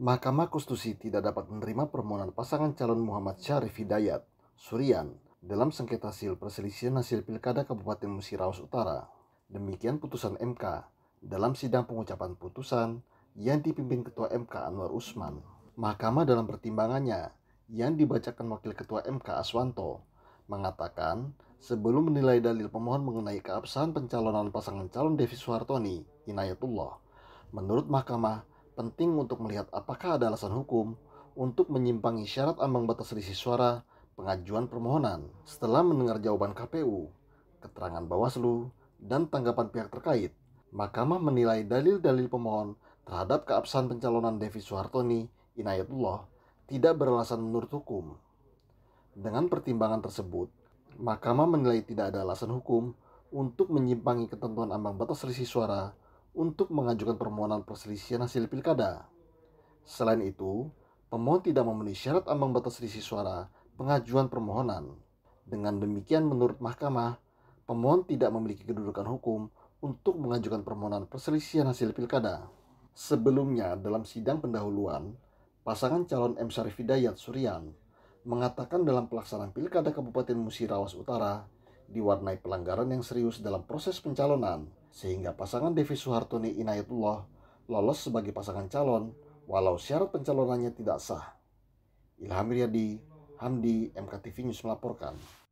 Mahkamah Konstitusi tidak dapat menerima permohonan pasangan calon Muhammad Syarif Hidayat, Surian, dalam sengketa hasil perselisihan hasil Pilkada Kabupaten Musirawas Utara. Demikian putusan MK dalam sidang pengucapan putusan yang dipimpin Ketua MK Anwar Usman. Mahkamah dalam pertimbangannya yang dibacakan Wakil Ketua MK Aswanto mengatakan sebelum menilai dalil pemohon mengenai keabsahan pencalonan pasangan calon Devi Suhartoni, Inayatullah, menurut Mahkamah penting untuk melihat apakah ada alasan hukum untuk menyimpangi syarat ambang batas selisih suara pengajuan permohonan. Setelah mendengar jawaban KPU, keterangan Bawaslu, dan tanggapan pihak terkait, Mahkamah menilai dalil-dalil pemohon terhadap keabsahan pencalonan Devi Suhartoni Inayatullah tidak beralasan menurut hukum. Dengan pertimbangan tersebut, Mahkamah menilai tidak ada alasan hukum untuk menyimpangi ketentuan ambang batas selisih suara untuk mengajukan permohonan perselisihan hasil pilkada. Selain itu, pemohon tidak memenuhi syarat ambang batas selisih suara pengajuan permohonan. Dengan demikian menurut mahkamah, pemohon tidak memiliki kedudukan hukum untuk mengajukan permohonan perselisihan hasil pilkada. Sebelumnya, dalam sidang pendahuluan, pasangan calon M. Syarif Hidayat Suryan mengatakan dalam pelaksanaan pilkada Kabupaten Musirawas Utara diwarnai pelanggaran yang serius dalam proses pencalonan sehingga pasangan Devi Suhartoni Inayatullah lolos sebagai pasangan calon walau syarat pencalonannya tidak sah. Ilham Riyadi, Hamdi, MKTV News melaporkan.